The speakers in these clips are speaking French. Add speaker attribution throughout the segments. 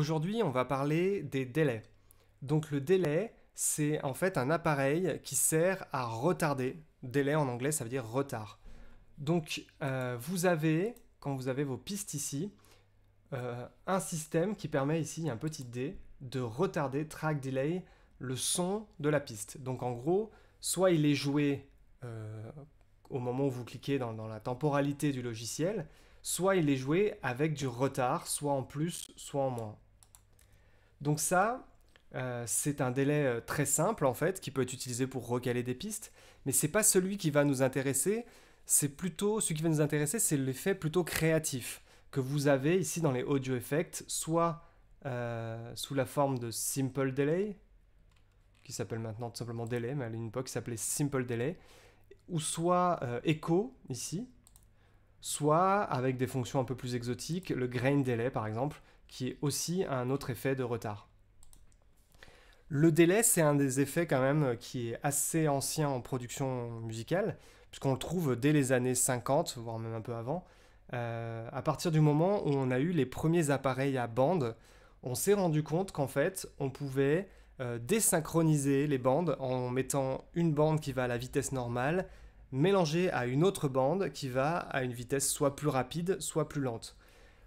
Speaker 1: Aujourd'hui, on va parler des délais. Donc le délai, c'est en fait un appareil qui sert à retarder. Délai en anglais, ça veut dire retard. Donc euh, vous avez, quand vous avez vos pistes ici, euh, un système qui permet ici, un petit dé, de retarder, track delay, le son de la piste. Donc en gros, soit il est joué euh, au moment où vous cliquez dans, la temporalité du logiciel, soit il est joué avec du retard, soit en plus, soit en moins. Donc ça, euh, c'est un délai euh, très simple en fait qui peut être utilisé pour recaler des pistes, mais ce c'est pas celui qui va nous intéresser. C'est plutôt ce qui va nous intéresser, c'est l'effet plutôt créatif que vous avez ici dans les audio effects, soit euh, sous la forme de simple delay, qui s'appelle maintenant tout simplement delay, mais à l'époque époque s'appelait simple delay, ou soit écho echo ici, soit avec des fonctions un peu plus exotiques, le grain delay par exemple, qui est aussi un autre effet de retard. Le délai, c'est un des effets quand même qui est assez ancien en production musicale, puisqu'on le trouve dès les années 50, voire même un peu avant. Euh, à partir du moment où on a eu les premiers appareils à bande, on s'est rendu compte qu'en fait, on pouvait euh, désynchroniser les bandes en mettant une bande qui va à la vitesse normale, mélangée à une autre bande qui va à une vitesse soit plus rapide, soit plus lente.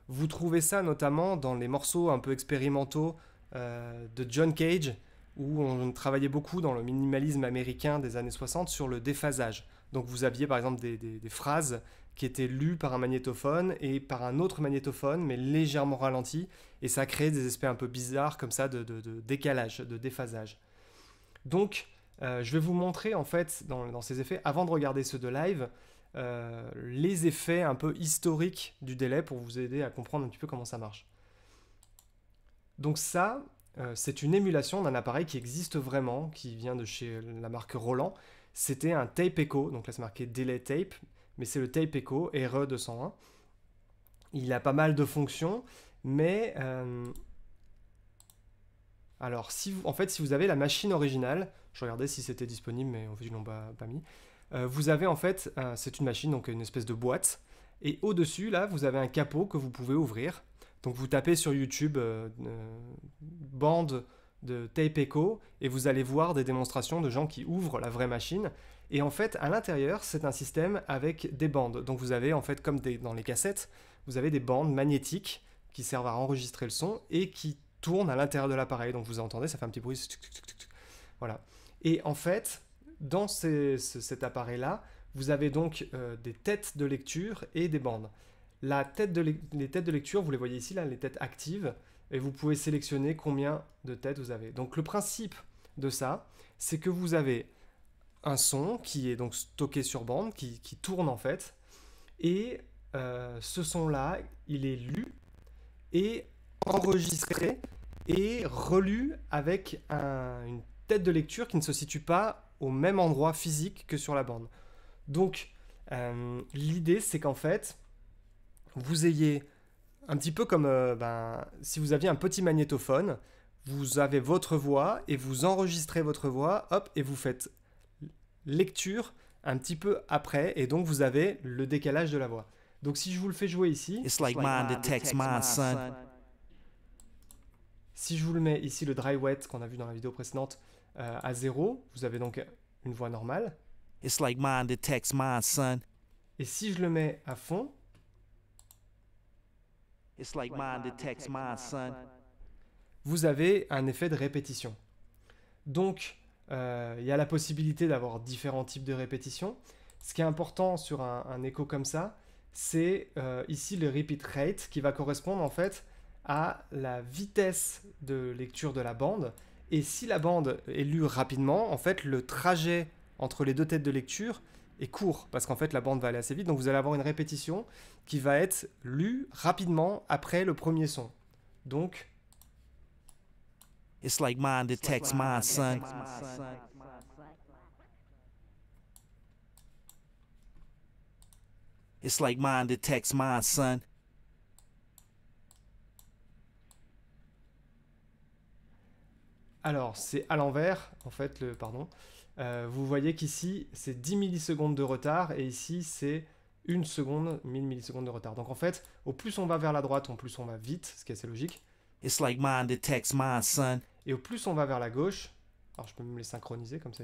Speaker 1: Vous trouvez ça notamment dans les morceaux un peu expérimentaux euh, de John Cage, où on travaillait beaucoup dans le minimalisme américain des années 60 sur le déphasage. Donc vous aviez par exemple des, phrases qui étaient lues par un magnétophone et par un autre magnétophone, mais légèrement ralenti, et ça créait des aspects un peu bizarres comme ça de, décalage, de déphasage. Donc euh, je vais vous montrer en fait dans, ces effets, avant de regarder ceux de live, euh, les effets un peu historiques du délai pour vous aider à comprendre un petit peu comment ça marche. Donc ça, euh, c'est une émulation d'un appareil qui existe vraiment, qui vient de chez la marque Roland. C'était un Tape Echo, donc là c'est marqué Delay Tape, mais c'est le Tape Echo RE201. Il a pas mal de fonctions, mais... Euh, alors, si vous... en fait, si vous avez la machine originale, je regardais si c'était disponible, mais en fait, ils l'ont pas mis. Euh, vous avez en fait, c'est une machine, donc une espèce de boîte, et au-dessus, là, vous avez un capot que vous pouvez ouvrir. Donc vous tapez sur YouTube euh, euh, bande de Tape et vous allez voir des démonstrations de gens qui ouvrent la vraie machine. Et en fait, à l'intérieur, c'est un système avec des bandes. Donc vous avez en fait, comme dans les cassettes, vous avez des bandes magnétiques qui servent à enregistrer le son et qui tournent à l'intérieur de l'appareil. Donc vous entendez, ça fait un petit bruit. Voilà. Et en fait, dans cet appareil-là, vous avez donc euh, des têtes de lecture et des bandes. les têtes de lecture, vous les voyez ici, là, les têtes actives, et vous pouvez sélectionner combien de têtes vous avez. Donc le principe de ça, c'est que vous avez un son qui est donc stocké sur bande, qui, tourne en fait, et euh, ce son-là, il est lu et enregistré et relu avec une tête de lecture qui ne se situe pas au même endroit physique que sur la bande Donc, euh, l'idée, c'est qu'en fait, vous ayez un petit peu comme euh, ben, si vous aviez un petit magnétophone, vous avez votre voix et vous enregistrez votre voix, hop, et vous faites lecture un petit peu après, et donc vous avez le décalage de la voix. Donc si je vous le fais jouer ici, si je vous le mets ici, le dry wet qu'on a vu dans la vidéo précédente, euh, à 0, vous avez donc une voix normale. Et si
Speaker 2: je le mets à
Speaker 1: fond, vous avez un effet de répétition. Donc, euh, il y a la possibilité d'avoir différents types de répétitions. Ce qui est important sur un, écho comme ça, c'est euh, ici le repeat rate qui va correspondre en fait à la vitesse de lecture de la bande. Et si la bande est lue rapidement, en fait, le trajet entre les deux têtes de lecture est court, parce qu'en fait, la bande va aller assez vite. Donc, vous allez avoir une répétition qui va être lue rapidement après le premier son. Donc. It's like mine
Speaker 2: detects my son. It's like mine detects my son.
Speaker 1: Alors, c'est à l'envers, en fait, le pardon. Euh, vous voyez qu'ici, c'est 10 millisecondes de retard, et ici, c'est 1 seconde, 1000 millisecondes de retard. Donc en fait, au plus on va vers la droite, au plus on va vite, ce qui est assez logique. It's like mine detects mine, son. Et au plus on va vers la gauche, alors je peux même les synchroniser comme ça.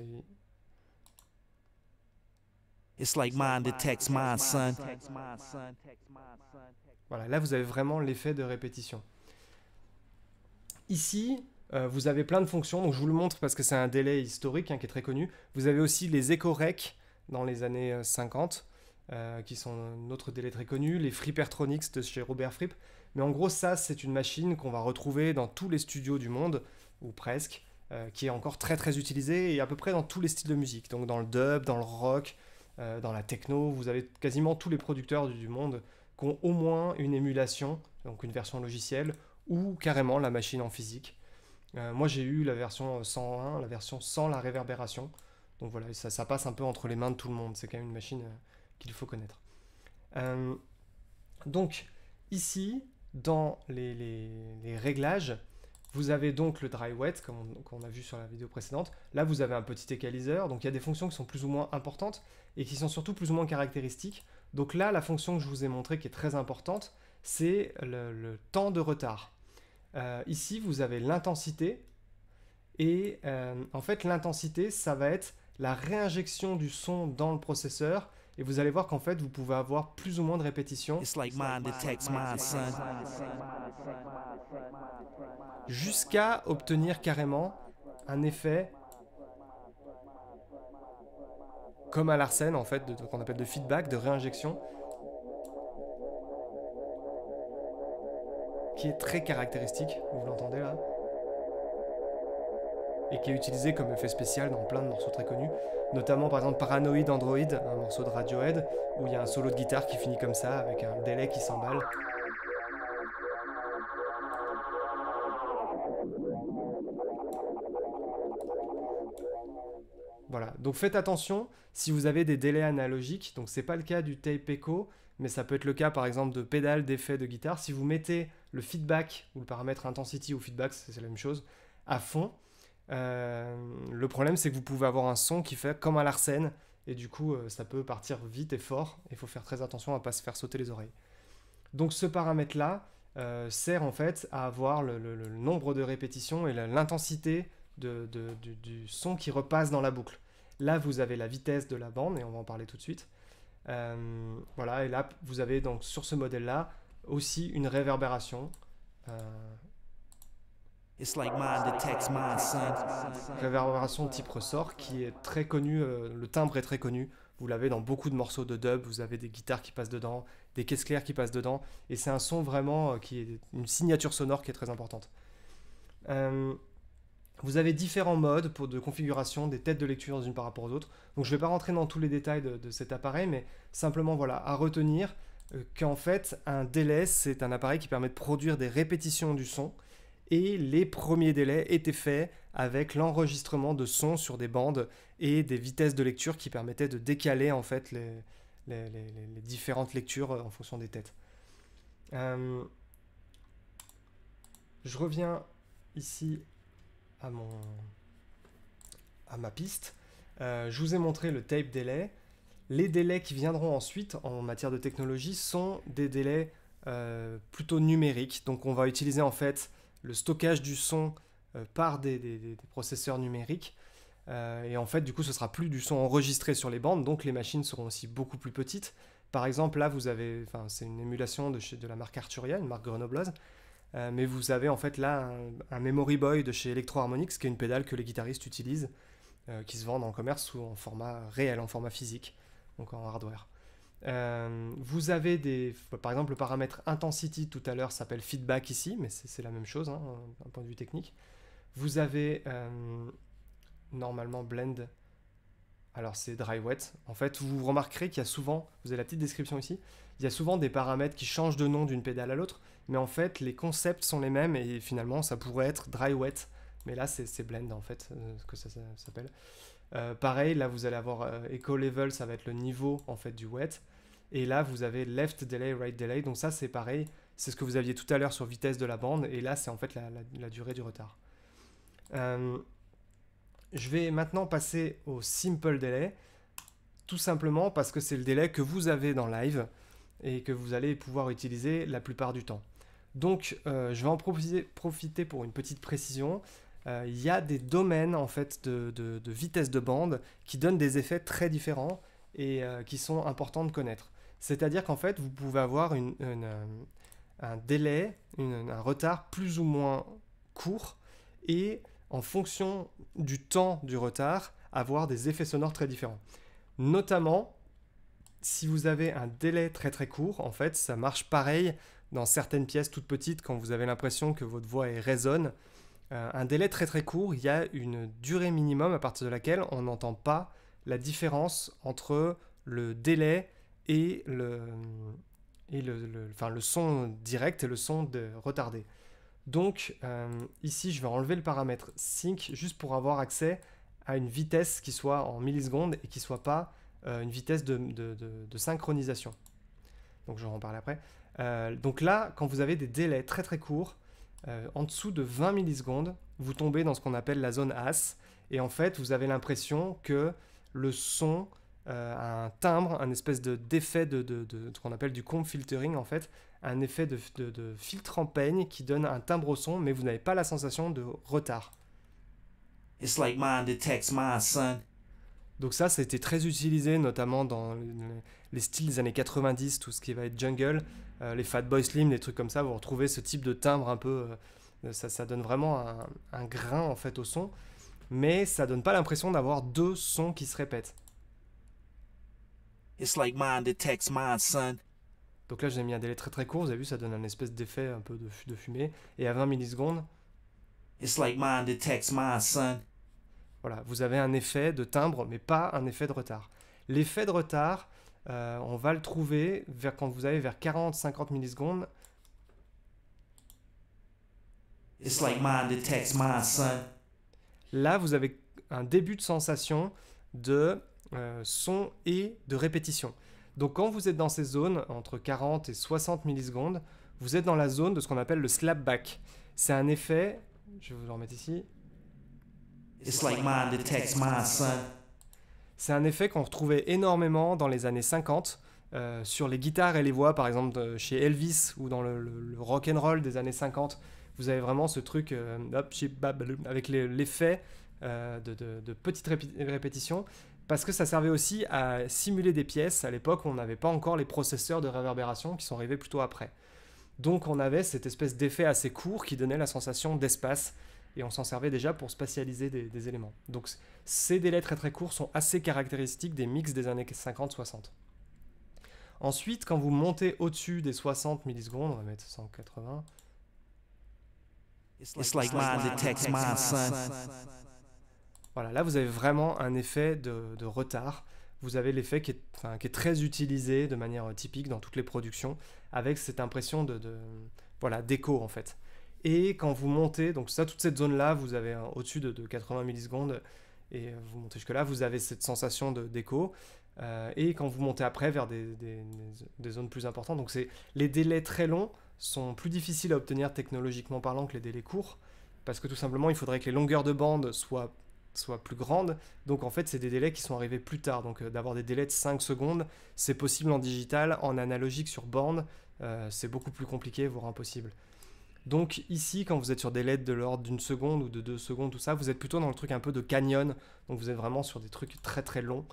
Speaker 1: It's like mine detects mine, son. Voilà, là vous avez vraiment l'effet de répétition. Ici, euh, vous avez plein de fonctions, donc je vous le montre parce que c'est un délai historique hein, qui est très connu. Vous avez aussi les EcoRec dans les années 50, euh, euh, qui sont un autre délai très connu, les Frippertronics de chez Robert Fripp. Mais en gros, ça, c'est une machine qu'on va retrouver dans tous les studios du monde, ou presque, qui est encore très très utilisée et à peu près dans tous les styles de musique, donc dans le dub, dans le rock, dans la techno. Vous avez quasiment tous les producteurs du monde qui ont au moins une émulation, donc une version logicielle, ou carrément la machine en physique. Euh, moi, j'ai eu la version 101, euh, la version sans la réverbération. Donc voilà, ça, passe un peu entre les mains de tout le monde. C'est quand même une machine euh, qu'il faut connaître. donc ici, dans les, réglages, vous avez donc le dry wet, comme on, a vu sur la vidéo précédente. Là, vous avez un petit égaliseur. Donc il y a des fonctions qui sont plus ou moins importantes et qui sont surtout plus ou moins caractéristiques. Donc là, la fonction que je vous ai montrée qui est très importante, c'est le temps de retard. Euh, ici, vous avez l'intensité. Et euh, en fait, l'intensité, ça va être la réinjection du son dans le processeur. Et vous allez voir qu'en fait, vous pouvez avoir plus ou moins de répétitions. Jusqu'à obtenir carrément un effet comme à l'arsène en fait, qu'on appelle de feedback, de réinjection, qui est très caractéristique, vous l'entendez là, et qui est utilisé comme effet spécial dans plein de morceaux très connus, notamment par exemple Paranoid Android, un morceau de Radiohead, où il y a un solo de guitare qui finit comme ça, avec un délai qui s'emballe. Voilà, donc faites attention si vous avez des délais analogiques, donc c'est pas le cas du tape echo, mais ça peut être le cas par exemple de pédales, d'effets de guitare. Si vous mettez le feedback ou le paramètre intensity ou feedback, c'est la même chose, à fond, euh, le problème c'est que vous pouvez avoir un son qui fait comme à l'arsène et du coup euh, ça peut partir vite et fort. Il faut faire très attention à ne pas se faire sauter les oreilles. Donc ce paramètre là euh, sert en fait à avoir le, nombre de répétitions et l'intensité du son qui repasse dans la boucle. Là vous avez la vitesse de la bande et on va en parler tout de suite. Euh, voilà, et là, vous avez donc sur ce modèle-là aussi une réverbération. Euh, It's son. Réverbération type ressort qui est très connu euh, le timbre est très connu. Vous l'avez dans beaucoup de morceaux de dub, vous avez des guitares qui passent dedans, des caisses claires qui passent dedans, et c'est un son vraiment euh, qui est une signature sonore qui est très importante. Vous avez différents modes de configuration des têtes de lecture dans une par rapport aux autres. Donc je ne vais pas rentrer dans tous les détails de, cet appareil, mais simplement voilà, à retenir euh, qu'en fait un délai c'est un appareil qui permet de produire des répétitions du son et les premiers délais étaient faits avec l'enregistrement de sons sur des bandes et des vitesses de lecture qui permettaient de décaler en fait les, différentes lectures euh, en fonction des têtes. Euh, je reviens ici à, mon, à ma piste. Euh, je vous ai montré le tape délai. Les délais qui viendront ensuite en matière de technologie sont des délais euh, plutôt numériques. Donc on va utiliser en fait le stockage du son euh, par des, processeurs numériques. et en fait du coup ce sera plus du son enregistré sur les bandes, donc les machines seront aussi beaucoup plus petites. Par exemple là vous avez, c'est une émulation de, chez, de la marque Arturia, une marque grenobloise. Euh, mais vous avez en fait là un, Memory Boy de chez Electro Harmonix, qui est une pédale que les guitaristes utilisent, euh, qui se vendent en commerce ou en format réel, en format physique, donc en hardware. Euh, vous avez des. Par exemple, le paramètre intensity tout à l'heure s'appelle feedback ici, mais c'est la même chose hein, d'un point de vue technique. Vous avez normalement blend. Alors c'est dry wet. En fait, vous remarquerez qu'il y a souvent, vous avez la petite description ici, il y a souvent des paramètres qui changent de nom d'une pédale à l'autre mais en fait les concepts sont les mêmes et finalement ça pourrait être dry wet, mais là c'est blend en fait, euh, ce que ça, s'appelle. Euh, pareil, là vous allez avoir euh, eco echo level, ça va être le niveau en fait du wet, et là vous avez left delay, right delay, donc ça c'est pareil, c'est ce que vous aviez tout à l'heure sur vitesse de la bande, et là c'est en fait la, durée du retard. je vais maintenant passer au simple delay, tout simplement parce que c'est le délai que vous avez dans live et que vous allez pouvoir utiliser la plupart du temps. Donc, euh, je vais en profiter pour une petite précision. Euh, il y a des domaines en fait de, vitesse de bande qui donnent des effets très différents et euh, qui sont importants de connaître. C'est-à-dire qu'en fait, vous pouvez avoir un délai, un retard plus ou moins court et en fonction du temps du retard, avoir des effets sonores très différents. Notamment, si vous avez un délai très très court, en fait, ça marche pareil dans certaines pièces toutes petites quand vous avez l'impression que votre voix résonne. Euh, un délai très très court, il y a une durée minimum à partir de laquelle on n'entend pas la différence entre le délai et le, et le, enfin, le son direct et le son de, retardé. Donc euh, ici je vais enlever le paramètre sync juste pour avoir accès à une vitesse qui soit en millisecondes et qui soit pas euh, une vitesse de, de synchronisation. Donc je vais en parler après. Euh, donc là, quand vous avez des délais très très courts, euh, en dessous de 20 millisecondes, vous tombez dans ce qu'on appelle la zone AS. Et en fait, vous avez l'impression que le son euh, a un timbre, un espèce d'effet de, de, de, ce qu'on appelle du comb filtering en fait, un effet de, filtre en peigne qui donne un timbre au son, mais vous n'avez pas la sensation de retard. It's like mine son. Donc ça, ça a été très utilisé, notamment dans les styles des années 90, tout ce qui va être jungle, euh, les fat boy Slim, des trucs comme ça. Vous retrouvez ce type de timbre un peu. Euh, ça, donne vraiment un, grain en fait au son, mais ça donne pas l'impression d'avoir deux sons qui se répètent. It's like mine detects my son. Donc là, j'ai mis un délai très très court. Vous avez vu, ça donne un espèce d'effet un peu de, fumée. Et à 20 millisecondes.
Speaker 2: It's like mine detects my son.
Speaker 1: Voilà, vous avez un effet de timbre, mais pas un effet de retard. L'effet de retard, euh, on va le trouver vers, quand vous avez vers 40-50 millisecondes. Là, vous avez un début de sensation de euh, son et de répétition. Donc quand vous êtes dans ces zones, entre 40 et 60 millisecondes, vous êtes dans la zone de ce qu'on appelle le slapback. C'est un effet, je vais vous le remettre ici, c'est un effet qu'on retrouvait énormément dans les années 50. Euh, sur les guitares et les voix, par exemple chez Elvis ou dans le, le, rock and roll des années 50, vous avez vraiment ce truc avec l'effet de, petites répétitions, parce que ça servait aussi à simuler des pièces. À l'époque, on n'avait pas encore les processeurs de réverbération qui sont arrivés plutôt après. Donc on avait cette espèce d'effet assez court qui donnait la sensation d'espace et on s'en servait déjà pour spatialiser des, éléments. Donc ces délais très très courts sont assez caractéristiques des mix des années 50-60. Ensuite, quand vous montez au-dessus des 60 millisecondes, on va mettre 180. voilà, là vous avez vraiment un effet de, retard. Vous avez l'effet qui, qui, est très utilisé de manière typique dans toutes les productions, avec cette impression de, voilà d'écho en fait. Et quand vous montez, donc ça, toute cette zone-là, vous avez au-dessus de, 80 millisecondes, et vous montez jusque-là, vous avez cette sensation d'écho. Euh, et quand vous montez après vers des, zones plus importantes, donc c'est les délais très longs sont plus difficiles à obtenir technologiquement parlant que les délais courts, parce que tout simplement, il faudrait que les longueurs de bande soient plus grandes. Donc en fait, c'est des délais qui sont arrivés plus tard. Donc euh, d'avoir des délais de 5 secondes, c'est possible en digital, en analogique sur borne, euh, c'est beaucoup plus compliqué, voire impossible. Donc ici, quand vous êtes sur des LED de l'ordre d'une seconde ou de deux secondes, tout ça, vous êtes plutôt
Speaker 2: dans le truc un peu de canyon. Donc vous êtes vraiment sur des trucs très très longs.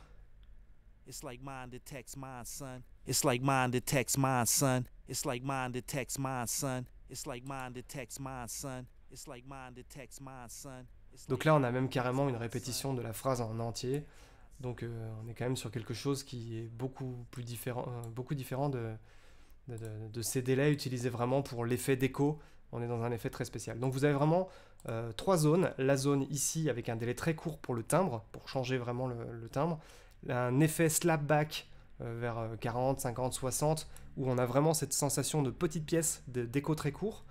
Speaker 2: Donc là, on
Speaker 1: a même carrément une répétition de la phrase en entier. Donc euh, on est quand même sur quelque chose qui est beaucoup plus différent, euh, beaucoup différent de, ces délais utilisés vraiment pour l'effet d'écho on est dans un effet très spécial. Donc vous avez vraiment euh, trois zones. La zone ici avec un délai très court pour le timbre, pour changer vraiment le, timbre. Un effet slap back euh, vers 40, 50, 60, où on a vraiment cette sensation de petite pièce, d'écho très court,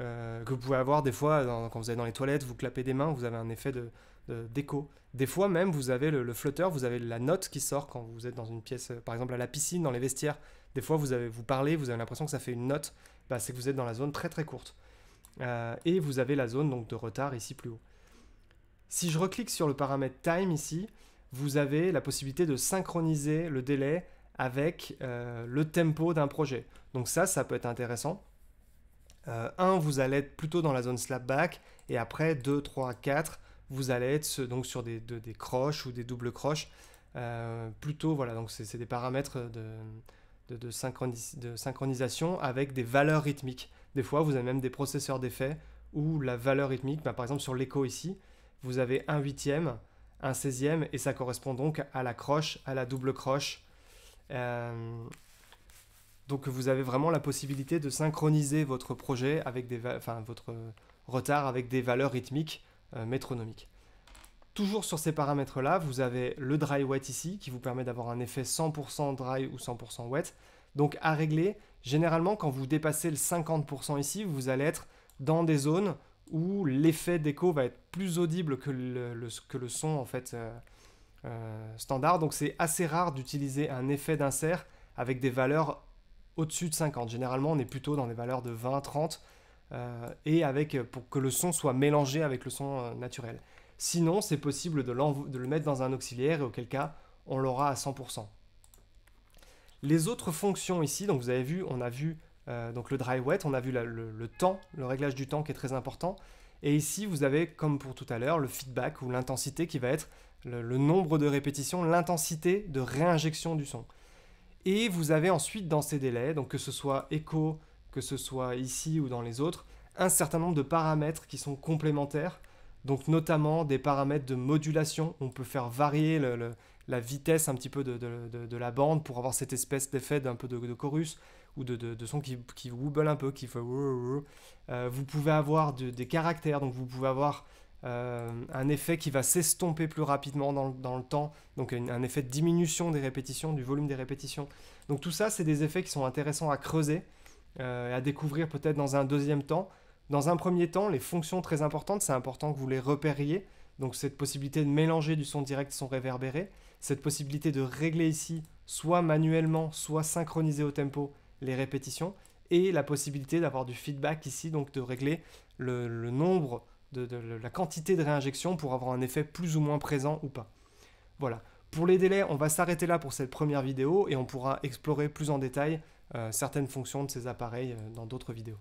Speaker 1: euh, que vous pouvez avoir des fois quand vous êtes dans les toilettes, vous clapez des mains, vous avez un effet d'écho. De, des fois même, vous avez le, le, flutter, vous avez la note qui sort quand vous êtes dans une pièce, par exemple à la piscine, dans les vestiaires. Des fois, vous, avez, vous parlez, vous avez l'impression que ça fait une note. Bah, c'est que vous êtes dans la zone très très courte. Euh, et vous avez la zone donc de retard ici plus haut. Si je reclique sur le paramètre time ici, vous avez la possibilité de synchroniser le délai avec euh, le tempo d'un projet. Donc ça, ça peut être intéressant. Euh, un, vous allez être plutôt dans la zone slapback, et après 2, 3, 4, vous allez être donc sur des, croches ou des doubles croches. plutôt, voilà, donc c'est des paramètres de, de, synchronisation avec des valeurs rythmiques. Des fois, vous avez même des processeurs d'effets où la valeur rythmique, bah, par exemple sur l'écho ici, vous avez un huitième, un seizième, et ça correspond donc à la croche, à la double croche. Euh, donc vous avez vraiment la possibilité de synchroniser votre projet avec des, votre retard avec des valeurs rythmiques euh, métronomiques. Toujours sur ces paramètres-là, vous avez le dry wet ici qui vous permet d'avoir un effet 100% dry ou 100% wet. Donc à régler, généralement quand vous dépassez le 50% ici, vous allez être dans des zones où l'effet d'écho va être plus audible que le, son en fait euh, euh, standard. Donc c'est assez rare d'utiliser un effet d'insert avec des valeurs au-dessus de 50. Généralement on est plutôt dans des valeurs de 20, 30 euh, et avec pour que le son soit mélangé avec le son naturel. Sinon, c'est possible de, le mettre dans un auxiliaire et auquel cas, on l'aura à 100%. Les autres fonctions ici, donc vous avez vu, on a vu euh, donc le dry wet, on a vu le, temps, le réglage du temps qui est très important. Et ici, vous avez, comme pour tout à l'heure, le feedback ou l'intensité qui va être le, le nombre de répétitions, l'intensité de réinjection du son. Et vous avez ensuite dans ces délais, donc que ce soit écho, que ce soit ici ou dans les autres, un certain nombre de paramètres qui sont complémentaires donc notamment des paramètres de modulation, on peut faire varier la vitesse un petit peu de, la bande pour avoir cette espèce d'effet d'un peu de, chorus ou de, son qui, qui wobble un peu, qui fait... Euh, vous pouvez avoir des caractères, donc vous pouvez avoir euh, un effet qui va s'estomper plus rapidement dans le, temps, donc un effet de diminution des répétitions, du volume des répétitions. Donc tout ça, c'est des effets qui sont intéressants à creuser, euh, et à découvrir peut-être dans un deuxième temps, dans un premier temps, les fonctions très importantes, c'est important que vous les repériez. Donc cette possibilité de mélanger du son direct son réverbéré, cette possibilité de régler ici soit manuellement, soit synchronisé au tempo les répétitions, et la possibilité d'avoir du feedback ici, donc de régler le, nombre, de, la quantité de réinjection pour avoir un effet plus ou moins présent ou pas. Voilà. Pour les délais, on va s'arrêter là pour cette première vidéo et on pourra explorer plus en détail euh, certaines fonctions de ces appareils euh, dans d'autres vidéos.